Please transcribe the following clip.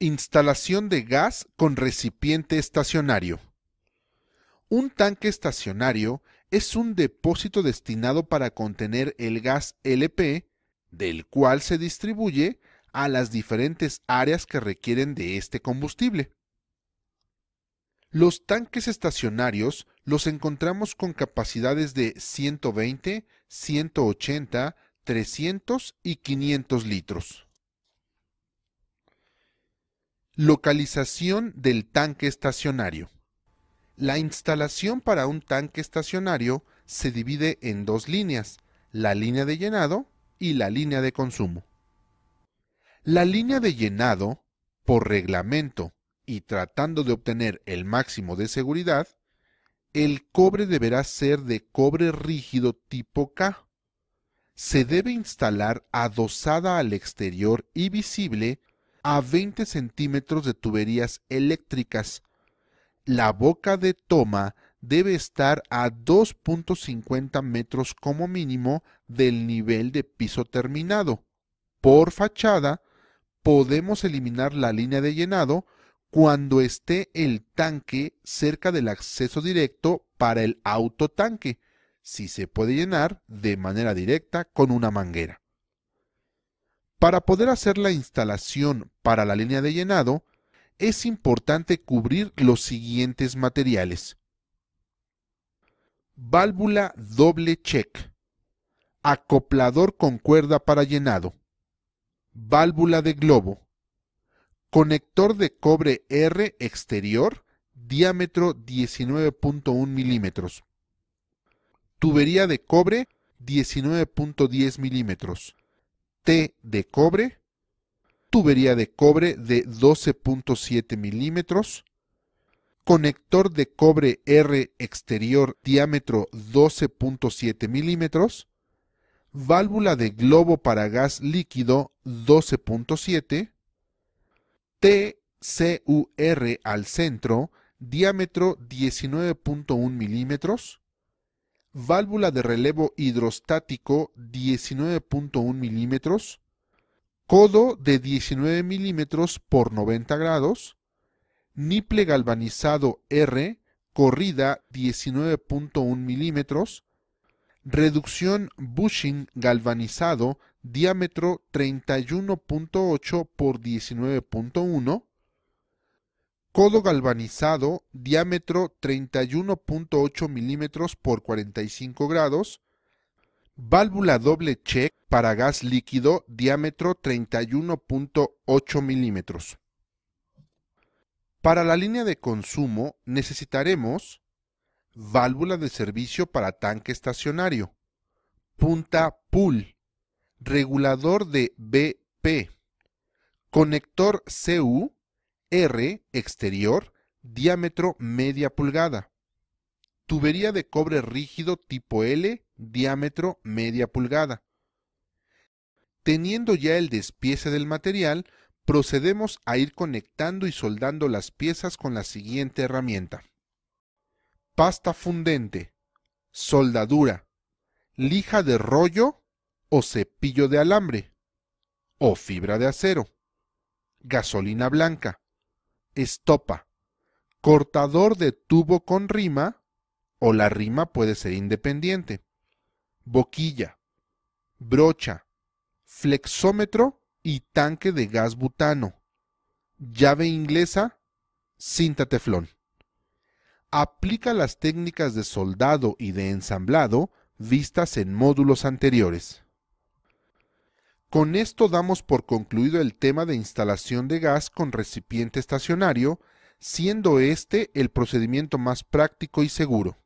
Instalación de gas con recipiente estacionario. Un tanque estacionario es un depósito destinado para contener el gas LP, del cual se distribuye a las diferentes áreas que requieren de este combustible. Los tanques estacionarios los encontramos con capacidades de 120, 180, 300 y 500 litros. Localización del tanque estacionario. La instalación para un tanque estacionario se divide en dos líneas, la línea de llenado y la línea de consumo. La línea de llenado, por reglamento y tratando de obtener el máximo de seguridad, el cobre deberá ser de cobre rígido tipo K. Se debe instalar adosada al exterior y visible a 20 centímetros de tuberías eléctricas. La boca de toma debe estar a 2.50 metros como mínimo del nivel de piso terminado. Por fachada, podemos eliminar la línea de llenado cuando esté el tanque cerca del acceso directo para el autotanque, si se puede llenar de manera directa con una manguera. Para poder hacer la instalación para la línea de llenado, es importante cubrir los siguientes materiales. Válvula doble check. Acoplador con cuerda para llenado. Válvula de globo. Conector de cobre R exterior, diámetro 19.1 milímetros. Tubería de cobre 19.10 milímetros. T de cobre, tubería de cobre de 12.7 milímetros, conector de cobre R exterior diámetro 12.7 milímetros, válvula de globo para gas líquido 12.7, TCUR al centro diámetro 19.1 milímetros, válvula de relevo hidrostático 19.1 mm, codo de 19 mm por 90 grados, niple galvanizado R, corrida 19.1 mm, reducción bushing galvanizado diámetro 31.8 por 19.1, Codo galvanizado, diámetro 31.8 milímetros por 45 grados. Válvula doble check para gas líquido, diámetro 31.8 milímetros. Para la línea de consumo necesitaremos válvula de servicio para tanque estacionario, punta pull, regulador de BP, conector CU, R exterior, diámetro media pulgada. Tubería de cobre rígido tipo L, diámetro media pulgada. Teniendo ya el despiece del material, procedemos a ir conectando y soldando las piezas con la siguiente herramienta. Pasta fundente, soldadura, lija de rollo o cepillo de alambre, o fibra de acero, gasolina blanca, estopa, cortador de tubo con rima, o la rima puede ser independiente, boquilla, brocha, flexómetro y tanque de gas butano, llave inglesa, cinta teflón. Aplica las técnicas de soldado y de ensamblado vistas en módulos anteriores. Con esto damos por concluido el tema de instalación de gas con recipiente estacionario, siendo este el procedimiento más práctico y seguro.